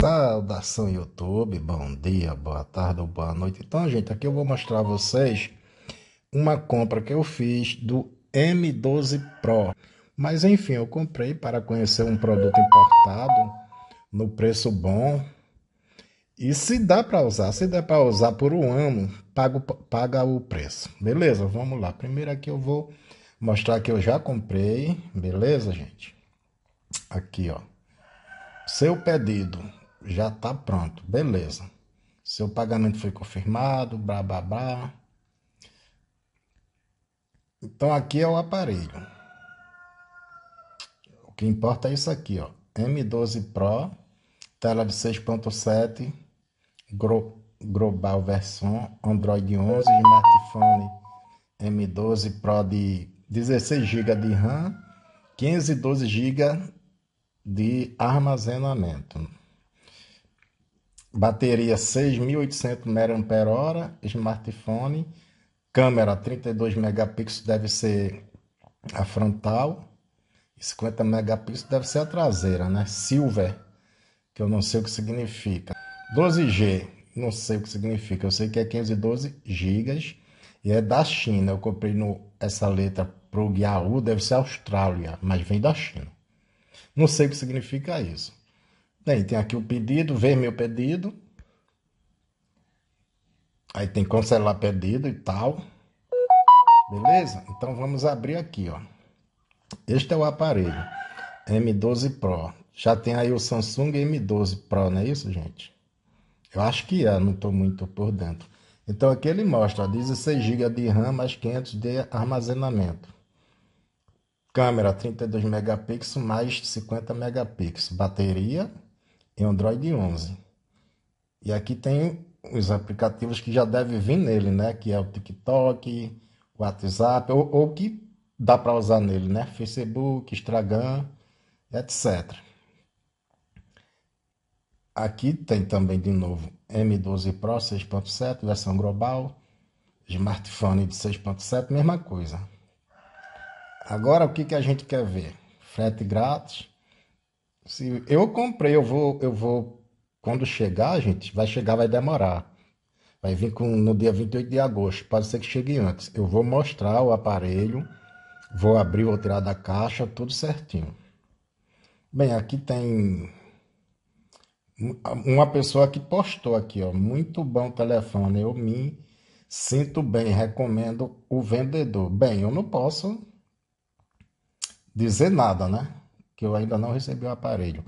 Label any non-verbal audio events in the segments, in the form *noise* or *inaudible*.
Saudação YouTube, bom dia, boa tarde ou boa noite. Então, gente, aqui eu vou mostrar a vocês uma compra que eu fiz do M12 Pro. Mas enfim, eu comprei para conhecer um produto importado no preço bom. E se dá para usar, se der para usar por um ano, pago, paga o preço. Beleza, vamos lá. Primeiro aqui eu vou mostrar que eu já comprei, beleza, gente? Aqui, ó. Seu pedido já está pronto, beleza. Seu pagamento foi confirmado, blá blá blá. Então aqui é o aparelho. O que importa é isso aqui, ó. M12 Pro, tela de 6.7, global versão Android 11, smartphone M12 Pro de 16 GB de RAM, 512 GB de armazenamento bateria 6.800 mAh, smartphone, câmera 32 megapixels deve ser a frontal, 50 megapixels deve ser a traseira, né? Silver, que eu não sei o que significa. 12G, não sei o que significa, eu sei que é 512 GB e é da China. Eu comprei no, essa letra pro Yahoo, deve ser Austrália, mas vem da China. Não sei o que significa isso. Tem, tem aqui o pedido, ver meu pedido. Aí tem cancelar pedido e tal. Beleza? Então vamos abrir aqui, ó. Este é o aparelho M12 Pro. Já tem aí o Samsung M12 Pro, não é isso, gente? Eu acho que é, não estou muito por dentro. Então aqui ele mostra ó, 16 GB de RAM mais 500 de armazenamento. Câmera 32 megapixels mais 50 megapixels. Bateria Android 11. E aqui tem os aplicativos que já devem vir nele, né? Que é o TikTok, o WhatsApp, ou, ou que dá para usar nele, né? Facebook, Instagram, etc. Aqui tem também de novo M12 Pro 6.7, versão global, smartphone de 6.7, mesma coisa. Agora o que, que a gente quer ver? Frete grátis, se eu comprei, eu vou, eu vou. Quando chegar, gente, vai chegar, vai demorar. Vai vir com, no dia 28 de agosto. Pode ser que chegue antes. Eu vou mostrar o aparelho. Vou abrir, vou tirar da caixa, tudo certinho. Bem, aqui tem uma pessoa que postou aqui, ó. Muito bom telefone. Eu me sinto bem, recomendo o vendedor. Bem, eu não posso dizer nada, né? que eu ainda não recebi o aparelho.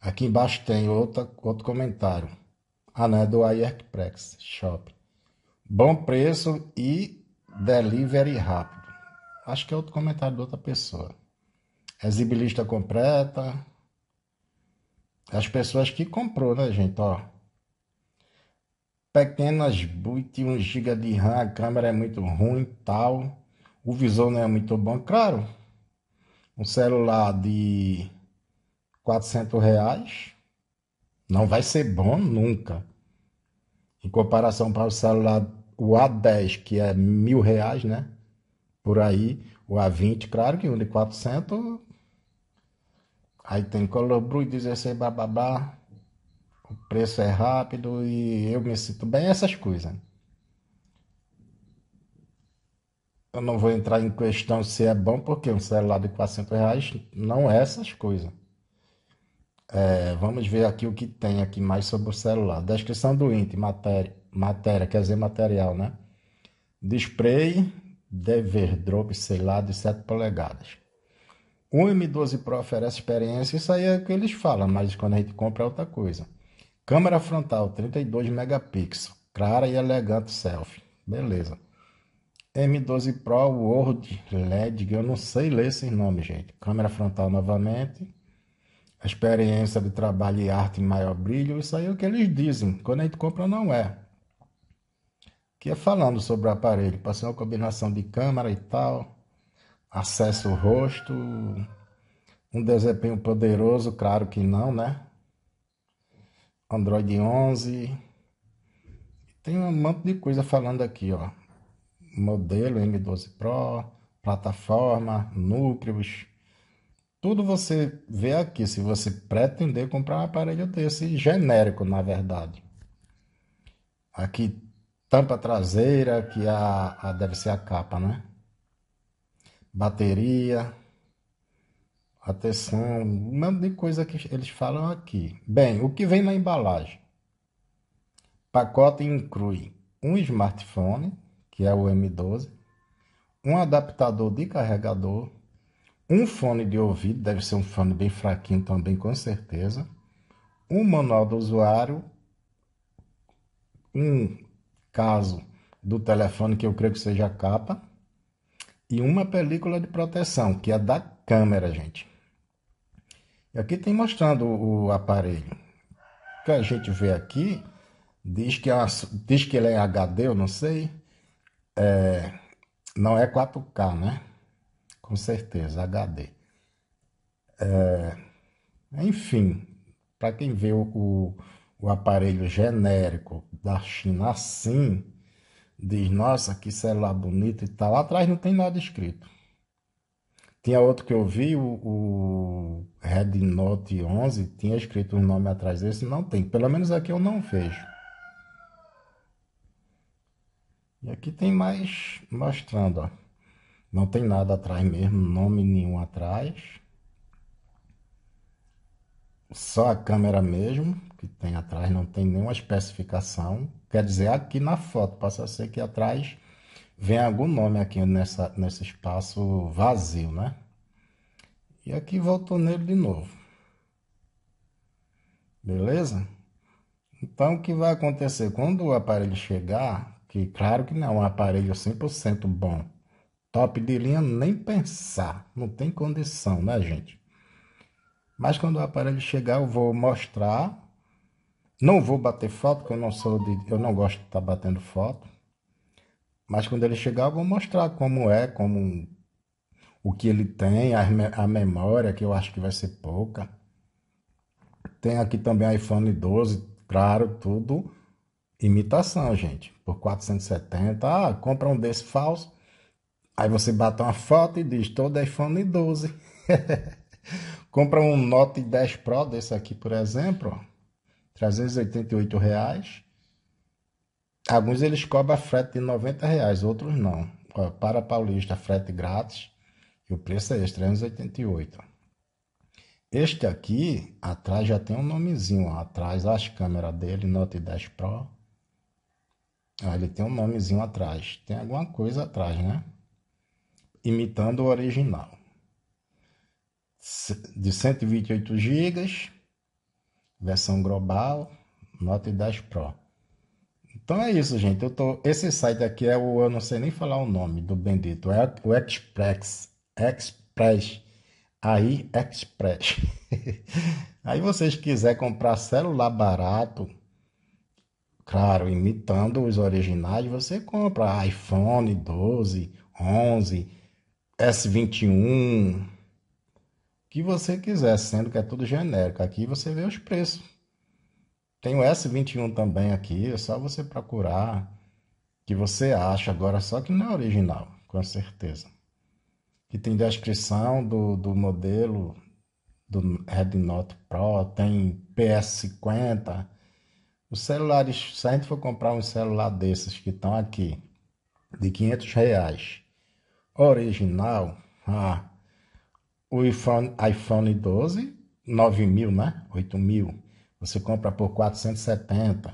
Aqui embaixo tem outra, outro comentário. Ah, não, é do Airprex Shop. Bom preço e delivery rápido. Acho que é outro comentário de outra pessoa. Exibilista completa. As pessoas que comprou, né, gente? Ó. Pequenas boot, 1 GB de RAM, a câmera é muito ruim tal. O visor não é muito bom. Claro, um celular de 400 reais não vai ser bom nunca. Em comparação para o celular, o A10, que é mil reais, né? Por aí, o A20, claro que um de 400. Aí tem Colobru 16, bababá. O preço é rápido e eu me sinto bem, essas coisas. Eu não vou entrar em questão se é bom, porque um celular de 400 reais não é essas coisas. É, vamos ver aqui o que tem aqui mais sobre o celular. Descrição do INT, matéria, matéria quer dizer material, né? Display, dever, drop, sei lá, de 7 polegadas. O M12 Pro oferece experiência, isso aí é o que eles falam, mas quando a gente compra é outra coisa. Câmera frontal, 32 megapixels, clara e elegante selfie. Beleza. M12 Pro World LED, eu não sei ler esses nomes, gente. Câmera frontal novamente. experiência de trabalho e arte em maior brilho, isso aí é o que eles dizem. Quando a gente compra, não é. Que é falando sobre o aparelho, para uma combinação de câmera e tal, acesso ao rosto, um desempenho poderoso, claro que não, né? Android 11. Tem um monte de coisa falando aqui, ó modelo M12 Pro, plataforma, núcleos. Tudo você vê aqui se você pretender comprar um aparelho desse genérico, na verdade. Aqui tampa traseira, que a, a deve ser a capa, né? Bateria, atenção, um monte de coisa que eles falam aqui. Bem, o que vem na embalagem? Pacote inclui um smartphone que é o M12, um adaptador de carregador, um fone de ouvido, deve ser um fone bem fraquinho também, com certeza, um manual do usuário, um caso do telefone que eu creio que seja a capa e uma película de proteção, que é da câmera, gente. E aqui tem mostrando o aparelho. O que a gente vê aqui diz que, é uma, diz que ele é HD, eu não sei. É, não é 4K, né? Com certeza, HD. É, enfim, para quem vê o, o, o, aparelho genérico da China assim, diz: Nossa, que celular bonito e tal. Atrás não tem nada escrito. Tinha outro que eu vi, o, o Red Note 11, tinha escrito um nome atrás desse, não tem. Pelo menos aqui eu não vejo. E aqui tem mais mostrando, ó. Não tem nada atrás mesmo, nome nenhum atrás. Só a câmera mesmo que tem atrás, não tem nenhuma especificação. Quer dizer, aqui na foto, passa a ser que atrás vem algum nome aqui nessa, nesse espaço vazio, né? E aqui voltou nele de novo. Beleza? Então, o que vai acontecer? Quando o aparelho chegar, que claro que não é um aparelho 100% bom. Top de linha nem pensar, não tem condição, né, gente? Mas quando o aparelho chegar, eu vou mostrar. Não vou bater foto, porque eu não sou de, eu não gosto de estar tá batendo foto. Mas quando ele chegar, eu vou mostrar como é, como o que ele tem, a, a memória, que eu acho que vai ser pouca. Tem aqui também iPhone 12, claro, tudo imitação, gente. Por 470, ah, compra um desse falso. Aí você bate uma foto e diz, todo iPhone 12. *laughs* compra um Note 10 Pro desse aqui, por exemplo, ó, 388 reais. Alguns eles cobram frete de 90 reais, outros não. para Paulista, frete grátis. E o preço é esse, 388. Este aqui, atrás já tem um nomezinho, ó, atrás as câmeras dele, Note 10 Pro. Olha, ah, tem um nomezinho atrás. Tem alguma coisa atrás, né? Imitando o original. De 128 GB, versão global, Note 10 Pro. Então é isso, gente. Eu tô... Esse site aqui é o. Eu não sei nem falar o nome do bendito. É o Express. Express. Aí, Express. *laughs* Aí vocês quiserem comprar celular barato Claro, imitando os originais, você compra iPhone 12, 11, S21, que você quiser, sendo que é tudo genérico. Aqui você vê os preços. Tem o S21 também aqui, é só você procurar que você acha agora, só que não é original, com certeza. Que tem descrição do, do modelo do Red Note Pro, tem PS50, os celulares, se a gente for comprar um celular desses que estão aqui, de 500 reais, original, ah, o iPhone, iPhone 12, 9 mil, né? 8 mil. Você compra por 470.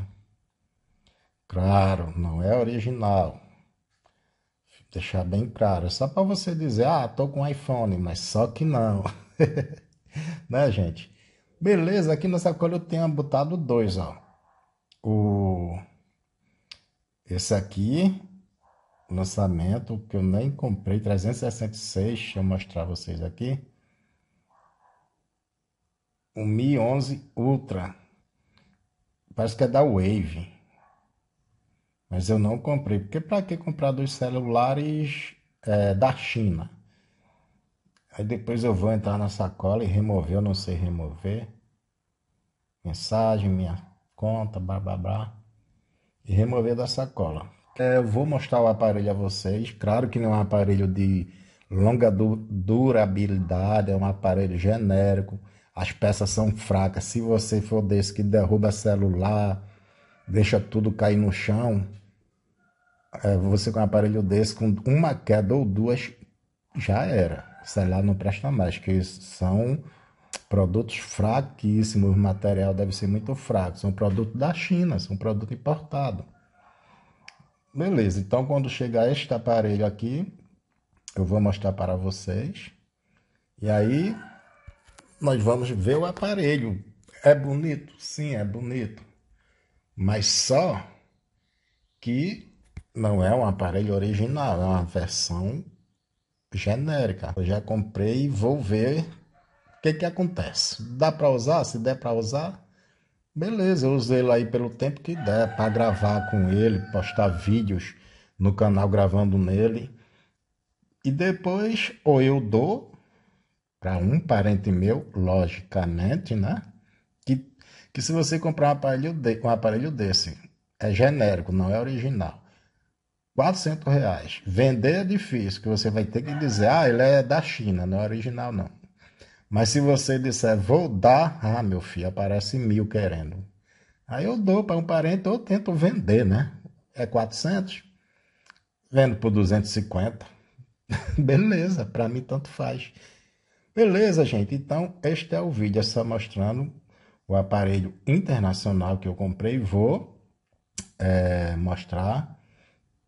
Claro, não é original. Vou deixar bem claro. É só para você dizer, ah, tô com iPhone, mas só que não. *laughs* né, gente? Beleza, aqui nessa cola eu tenho botado dois, ó. O... Esse aqui, lançamento que eu nem comprei, 366, deixa eu mostrar vocês aqui. O Mi 11 Ultra. Parece que é da Wave. Mas eu não comprei, porque para que comprar dois celulares é, da China? Aí depois eu vou entrar na sacola e remover, eu não sei remover. Mensagem, minha conta, blá blá blá, e remover da sacola. É, eu vou mostrar o aparelho a vocês. Claro que não é um aparelho de longa du durabilidade, é um aparelho genérico. As peças são fracas. Se você for desse que derruba celular, deixa tudo cair no chão, é, você com um aparelho desse, com uma queda ou duas, já era. Sei lá, não presta mais, que são produtos fraquíssimos, o material deve ser muito fraco. São produtos da China, são produto importado. Beleza, então quando chegar este aparelho aqui, eu vou mostrar para vocês. E aí nós vamos ver o aparelho. É bonito? Sim, é bonito. Mas só que não é um aparelho original, é uma versão genérica. Eu já comprei e vou ver que que acontece? Dá para usar? Se der para usar, beleza, eu usei ele aí pelo tempo que der para gravar com ele, postar vídeos no canal gravando nele. E depois ou eu dou para um parente meu, logicamente, né? Que, que se você comprar um aparelho, de, um aparelho desse, é genérico, não é original. 400 reais. Vender é difícil, que você vai ter que dizer, ah, ele é da China, não é original não. Mas se você disser, vou dar, ah, meu filho, aparece mil querendo. Aí eu dou para um parente ou tento vender, né? É 400, vendo por 250. *laughs* Beleza, para mim tanto faz. Beleza, gente, então este é o vídeo, é só mostrando o aparelho internacional que eu comprei. Vou é, mostrar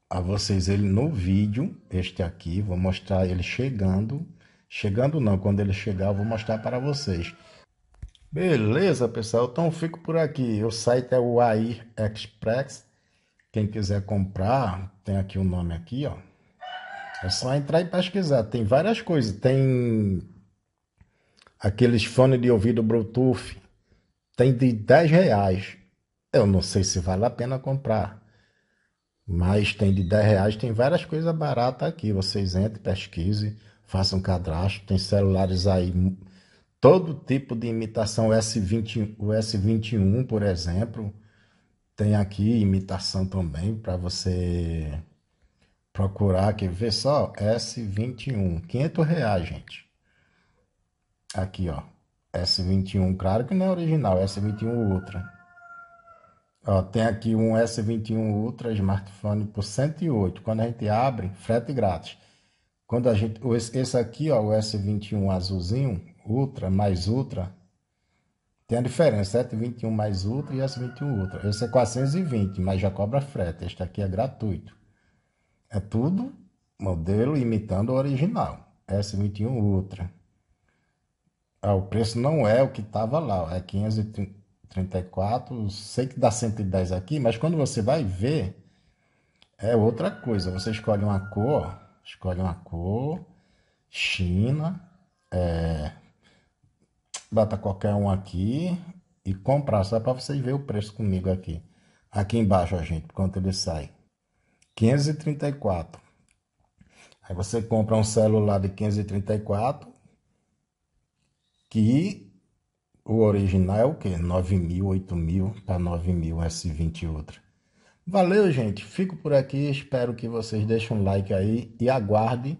a vocês ele no vídeo, este aqui. Vou mostrar ele chegando Chegando não, quando ele chegar eu vou mostrar para vocês. Beleza, pessoal? Então fico por aqui. O site é o AI Express. Quem quiser comprar, tem aqui o um nome aqui, ó. É só entrar e pesquisar. Tem várias coisas. Tem aqueles fones de ouvido Bluetooth. Tem de 10 reais. Eu não sei se vale a pena comprar. Mas tem de 10 reais. Tem várias coisas baratas aqui. Vocês entrem, pesquisem faça um cadastro. Tem celulares aí, todo tipo de imitação, o S20, o S21, por exemplo. Tem aqui imitação também para você procurar aqui. Vê só, S21, 500 reais, gente. Aqui, ó. S21, claro que não é original, S21 Ultra. Ó, tem aqui um S21 Ultra smartphone por 108. Quando a gente abre, frete grátis. Quando a gente, esse aqui, ó, o S21 azulzinho, Ultra mais Ultra, tem a diferença, 721 mais Ultra e S21 Ultra. Esse é 420, mas já cobra frete. Este aqui é gratuito. É tudo modelo imitando o original. S21 Ultra. Ah, o preço não é o que estava lá, é 534. Sei que dá 110 aqui, mas quando você vai ver, é outra coisa. Você escolhe uma cor Escolhe uma cor. China. É, bota qualquer um aqui e comprar, só para vocês verem o preço comigo aqui. Aqui embaixo, a gente, quanto ele sai. 534. Aí você compra um celular de 534 que o original é o que? 9 mil, 8 mil, tá 9 mil, S20 e outra. Valeu, gente. Fico por aqui. Espero que vocês deixem um like aí e aguarde.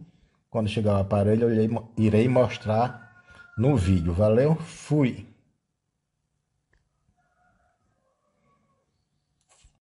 Quando chegar o aparelho, eu irei mostrar no vídeo. Valeu, fui!